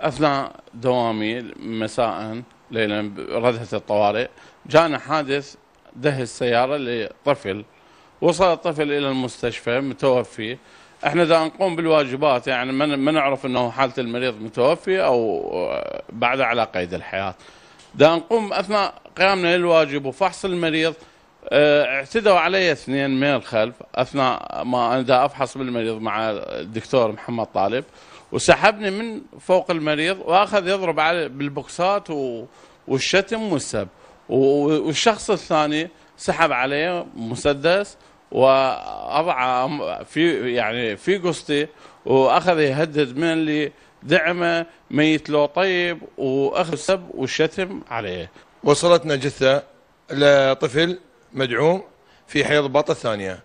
اثناء دوامي مساء ليلا ردهه الطوارئ جانا حادث دهس سيارة لطفل وصل الطفل الى المستشفى متوفي احنا دا نقوم بالواجبات يعني ما نعرف انه حاله المريض متوفي او آه، بعد على قيد الحياه دا نقوم اثناء قيامنا للواجب وفحص المريض آه، اعتدوا علي اثنين من الخلف اثناء ما انا افحص بالمريض مع الدكتور محمد طالب وسحبني من فوق المريض واخذ يضرب علي بالبوكسات والشتم والسب والشخص الثاني سحب علي مسدس واضع في يعني في قصتي واخذ يهدد من اللي دعمه ميت له طيب واخذ سب والشتم عليه وصلتنا جثه لطفل مدعوم في حيض باطة الثانية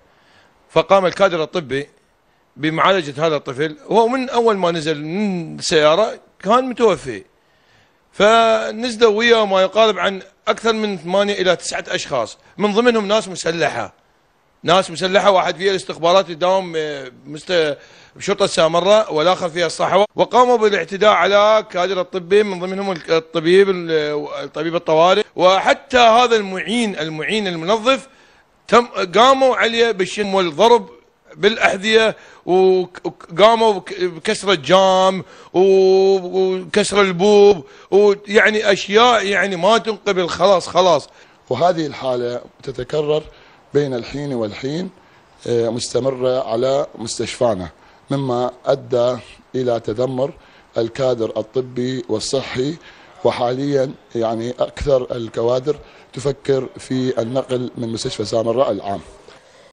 فقام الكادر الطبي بمعالجة هذا الطفل وهو من أول ما نزل من السيارة كان متوفي فنزلوا وياه ما يقارب عن أكثر من ثمانية إلى تسعة أشخاص من ضمنهم ناس مسلحة ناس مسلحة واحد فيها الاستخبارات آه، مست بشرطه سامراء والآخر فيها الصحوة وقاموا بالاعتداء على كادر الطبي من ضمنهم الطبيب الطبيب الطوارئ وحتى هذا المعين المعين المنظف تم قاموا عليه بالشم والضرب بالأحذية وقاموا بكسر الجام وكسر البوب ويعني أشياء يعني ما تنقبل خلاص خلاص وهذه الحالة تتكرر بين الحين والحين آه، مستمرة على مستشفانا مما أدى إلى تدمر الكادر الطبي والصحي وحاليا يعني أكثر الكوادر تفكر في النقل من مستشفى سامراء العام